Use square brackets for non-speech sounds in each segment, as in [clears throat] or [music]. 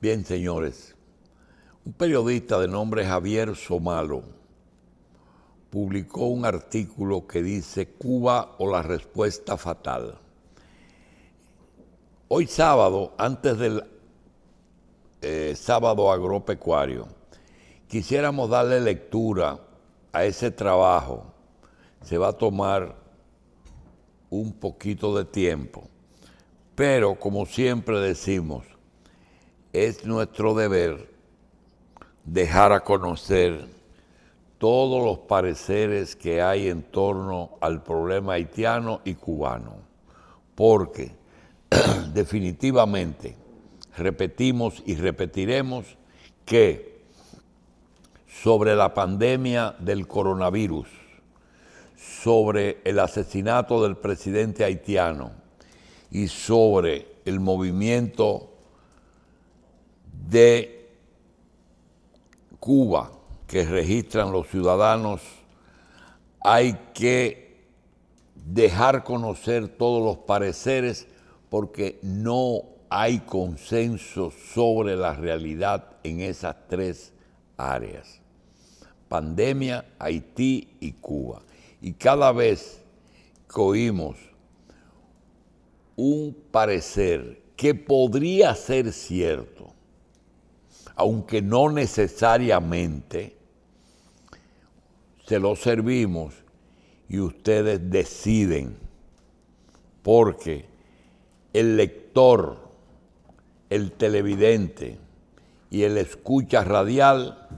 Bien, señores, un periodista de nombre Javier Somalo publicó un artículo que dice Cuba o la respuesta fatal. Hoy sábado, antes del eh, sábado agropecuario, quisiéramos darle lectura a ese trabajo. Se va a tomar un poquito de tiempo, pero como siempre decimos, es nuestro deber dejar a conocer todos los pareceres que hay en torno al problema haitiano y cubano, porque [clears throat] definitivamente repetimos y repetiremos que sobre la pandemia del coronavirus, sobre el asesinato del presidente haitiano y sobre el movimiento de Cuba que registran los ciudadanos, hay que dejar conocer todos los pareceres porque no hay consenso sobre la realidad en esas tres áreas. Pandemia, Haití y Cuba. Y cada vez que oímos un parecer que podría ser cierto, aunque no necesariamente, se lo servimos y ustedes deciden, porque el lector, el televidente y el escucha radial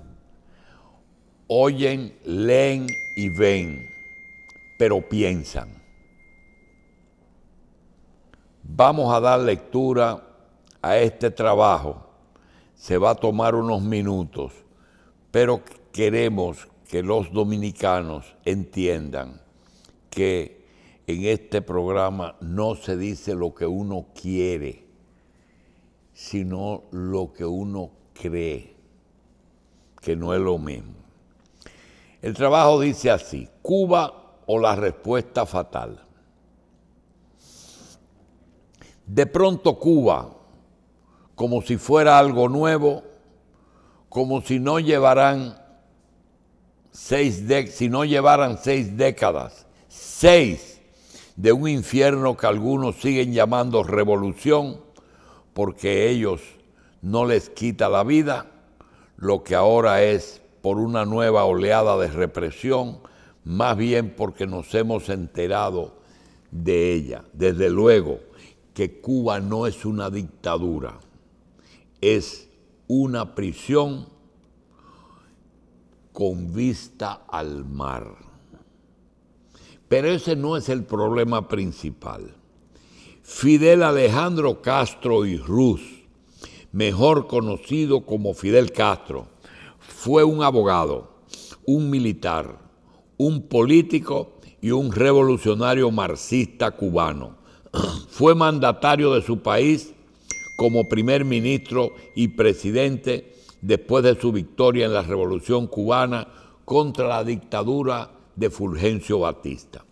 oyen, leen y ven, pero piensan. Vamos a dar lectura a este trabajo se va a tomar unos minutos, pero queremos que los dominicanos entiendan que en este programa no se dice lo que uno quiere, sino lo que uno cree, que no es lo mismo. El trabajo dice así, Cuba o la respuesta fatal. De pronto Cuba como si fuera algo nuevo, como si no si no llevaran seis décadas, seis de un infierno que algunos siguen llamando revolución, porque ellos no les quita la vida, lo que ahora es por una nueva oleada de represión, más bien porque nos hemos enterado de ella. Desde luego que Cuba no es una dictadura es una prisión con vista al mar. Pero ese no es el problema principal. Fidel Alejandro Castro y Ruz, mejor conocido como Fidel Castro, fue un abogado, un militar, un político y un revolucionario marxista cubano. [clears throat] fue mandatario de su país como primer ministro y presidente después de su victoria en la Revolución cubana contra la dictadura de Fulgencio Batista.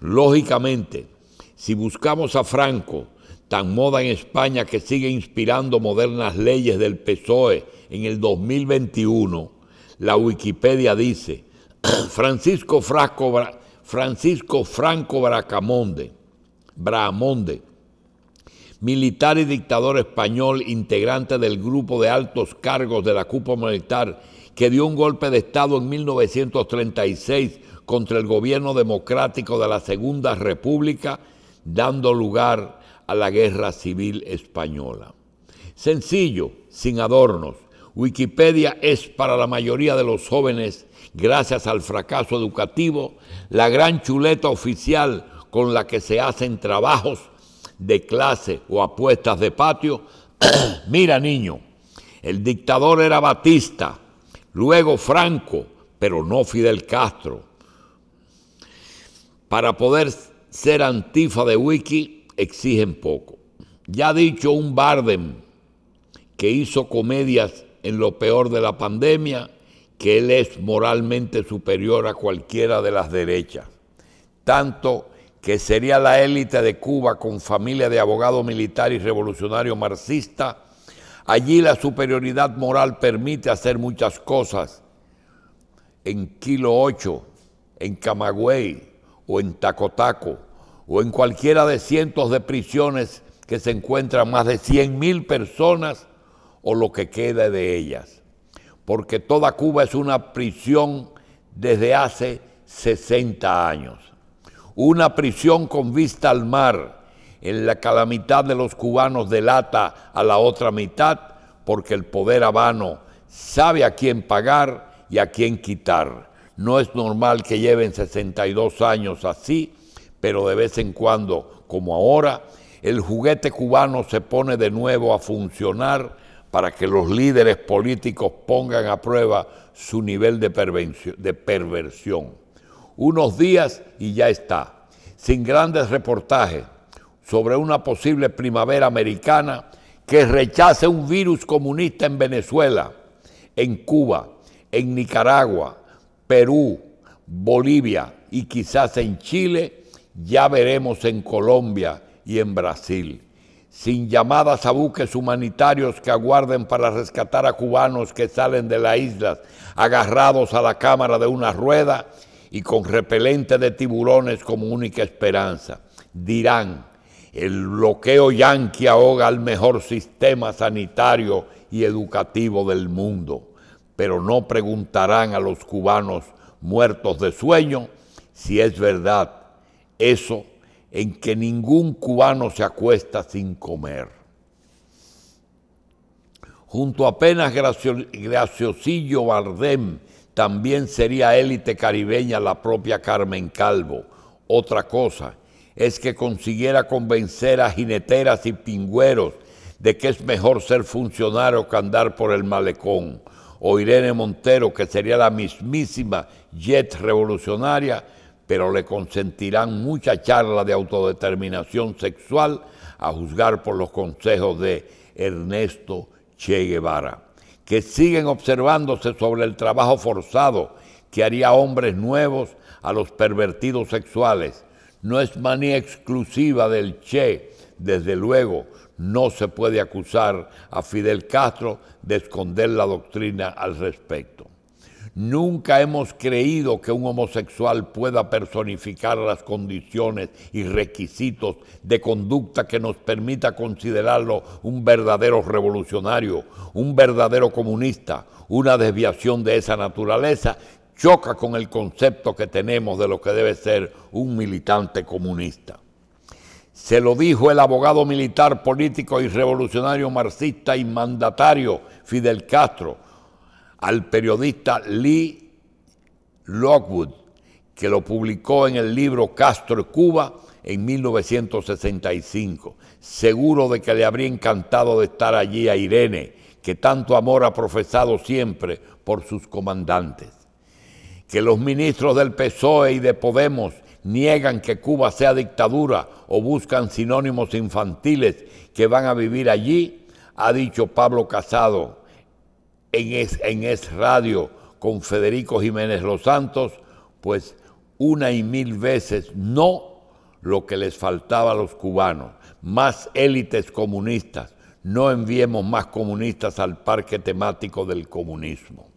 Lógicamente, si buscamos a Franco, tan moda en España que sigue inspirando modernas leyes del PSOE en el 2021, la Wikipedia dice, [clears throat] Francisco, Franco, Francisco Bracamonde, Bramonde, militar y dictador español, integrante del grupo de altos cargos de la Cupa Militar, que dio un golpe de Estado en 1936 contra el gobierno democrático de la Segunda República, dando lugar a la Guerra Civil Española. Sencillo, sin adornos, Wikipedia es para la mayoría de los jóvenes, gracias al fracaso educativo, la gran chuleta oficial con la que se hacen trabajos de clase o apuestas de patio, [clears throat] mira niño, el dictador era Batista, luego Franco, pero no Fidel Castro. Para poder ser antifa de Wiki exigen poco. Ya ha dicho un Bardem que hizo comedias en lo peor de la pandemia, que él es moralmente superior a cualquiera de las derechas, tanto que sería la élite de Cuba con familia de abogado militar y revolucionario marxista, allí la superioridad moral permite hacer muchas cosas. En Kilo 8, en Camagüey o en Tacotaco o en cualquiera de cientos de prisiones que se encuentran más de 100 mil personas o lo que quede de ellas. Porque toda Cuba es una prisión desde hace 60 años una prisión con vista al mar. En la mitad de los cubanos delata a la otra mitad, porque el poder habano sabe a quién pagar y a quién quitar. No es normal que lleven 62 años así, pero de vez en cuando, como ahora, el juguete cubano se pone de nuevo a funcionar para que los líderes políticos pongan a prueba su nivel de perversión unos días y ya está, sin grandes reportajes sobre una posible primavera americana que rechace un virus comunista en Venezuela, en Cuba, en Nicaragua, Perú, Bolivia y quizás en Chile, ya veremos en Colombia y en Brasil. Sin llamadas a buques humanitarios que aguarden para rescatar a cubanos que salen de la islas agarrados a la cámara de una rueda y con repelente de tiburones como única esperanza. Dirán, el bloqueo yanqui ahoga al mejor sistema sanitario y educativo del mundo, pero no preguntarán a los cubanos muertos de sueño si es verdad eso en que ningún cubano se acuesta sin comer. Junto a apenas graciosillo Bardem también sería élite caribeña la propia Carmen Calvo. Otra cosa es que consiguiera convencer a jineteras y pingüeros de que es mejor ser funcionario que andar por el malecón. O Irene Montero, que sería la mismísima jet revolucionaria, pero le consentirán mucha charla de autodeterminación sexual a juzgar por los consejos de Ernesto Che Guevara que siguen observándose sobre el trabajo forzado que haría hombres nuevos a los pervertidos sexuales. No es manía exclusiva del Che, desde luego, no se puede acusar a Fidel Castro de esconder la doctrina al respecto. Nunca hemos creído que un homosexual pueda personificar las condiciones y requisitos de conducta que nos permita considerarlo un verdadero revolucionario, un verdadero comunista. Una desviación de esa naturaleza choca con el concepto que tenemos de lo que debe ser un militante comunista. Se lo dijo el abogado militar, político y revolucionario marxista y mandatario Fidel Castro, al periodista Lee Lockwood, que lo publicó en el libro Castro Cuba en 1965, seguro de que le habría encantado de estar allí a Irene, que tanto amor ha profesado siempre por sus comandantes. Que los ministros del PSOE y de Podemos niegan que Cuba sea dictadura o buscan sinónimos infantiles que van a vivir allí, ha dicho Pablo Casado, en es, Radio con Federico Jiménez Los Santos, pues una y mil veces no lo que les faltaba a los cubanos, más élites comunistas, no enviemos más comunistas al parque temático del comunismo.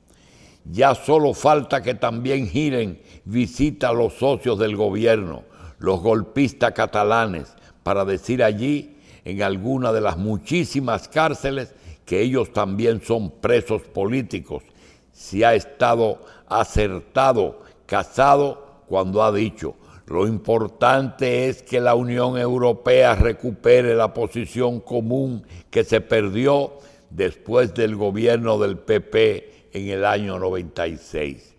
Ya solo falta que también giren visita a los socios del gobierno, los golpistas catalanes, para decir allí, en alguna de las muchísimas cárceles que ellos también son presos políticos, si ha estado acertado, casado, cuando ha dicho, lo importante es que la Unión Europea recupere la posición común que se perdió después del gobierno del PP en el año 96.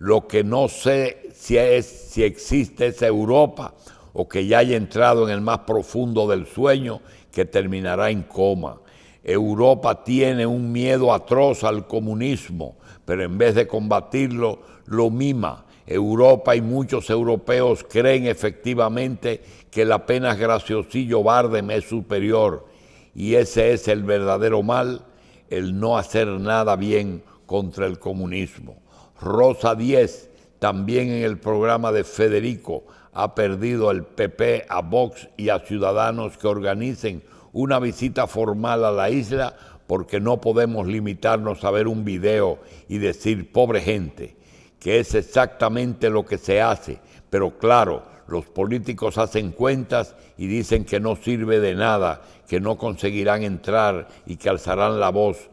Lo que no sé si, es, si existe esa Europa o que ya haya entrado en el más profundo del sueño que terminará en coma. Europa tiene un miedo atroz al comunismo, pero en vez de combatirlo, lo mima. Europa y muchos europeos creen efectivamente que la pena graciosillo Bardem es superior y ese es el verdadero mal, el no hacer nada bien contra el comunismo. Rosa Diez, también en el programa de Federico, ha perdido al PP a Vox y a Ciudadanos que organicen una visita formal a la isla porque no podemos limitarnos a ver un video y decir pobre gente, que es exactamente lo que se hace, pero claro, los políticos hacen cuentas y dicen que no sirve de nada, que no conseguirán entrar y que alzarán la voz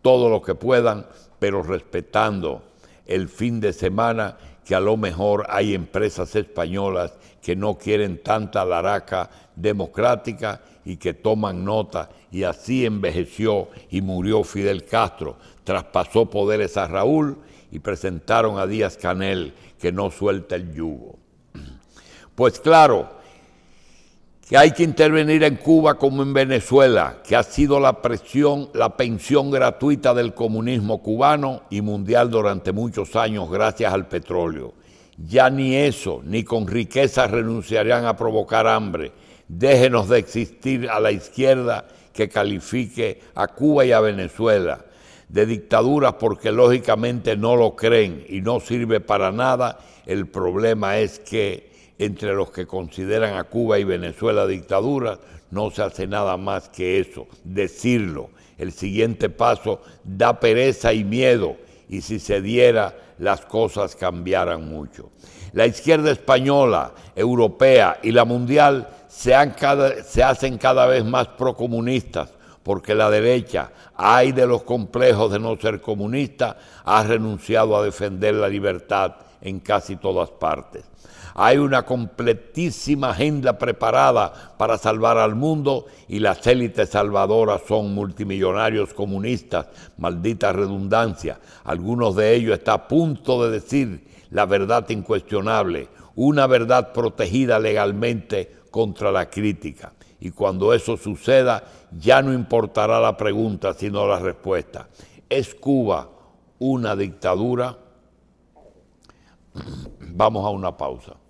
todo lo que puedan, pero respetando el fin de semana que a lo mejor hay empresas españolas que no quieren tanta laraca democrática y que toman nota, y así envejeció y murió Fidel Castro, traspasó poderes a Raúl y presentaron a Díaz Canel, que no suelta el yugo. [clears throat] Pues claro, que hay que intervenir en Cuba como en Venezuela, que ha sido la presión, la pensión gratuita del comunismo cubano y mundial durante muchos años gracias al petróleo. Ya ni eso, ni con riqueza renunciarían a provocar hambre, Déjenos de existir a la izquierda que califique a Cuba y a Venezuela de dictaduras porque lógicamente no lo creen y no sirve para nada. El problema es que entre los que consideran a Cuba y Venezuela dictaduras no se hace nada más que eso, decirlo. El siguiente paso da pereza y miedo y si se diera las cosas cambiaran mucho. La izquierda española, europea y la mundial cada, se hacen cada vez más procomunistas, porque la derecha, ay de los complejos de no ser comunista, ha renunciado a defender la libertad en casi todas partes. Hay una completísima agenda preparada para salvar al mundo y las élites salvadoras son multimillonarios comunistas, maldita redundancia. Algunos de ellos están a punto de decir la verdad incuestionable, una verdad protegida legalmente contra la crítica. Y cuando eso suceda, ya no importará la pregunta, sino la respuesta. ¿Es Cuba una dictadura? [clears throat] Vamos a una pausa.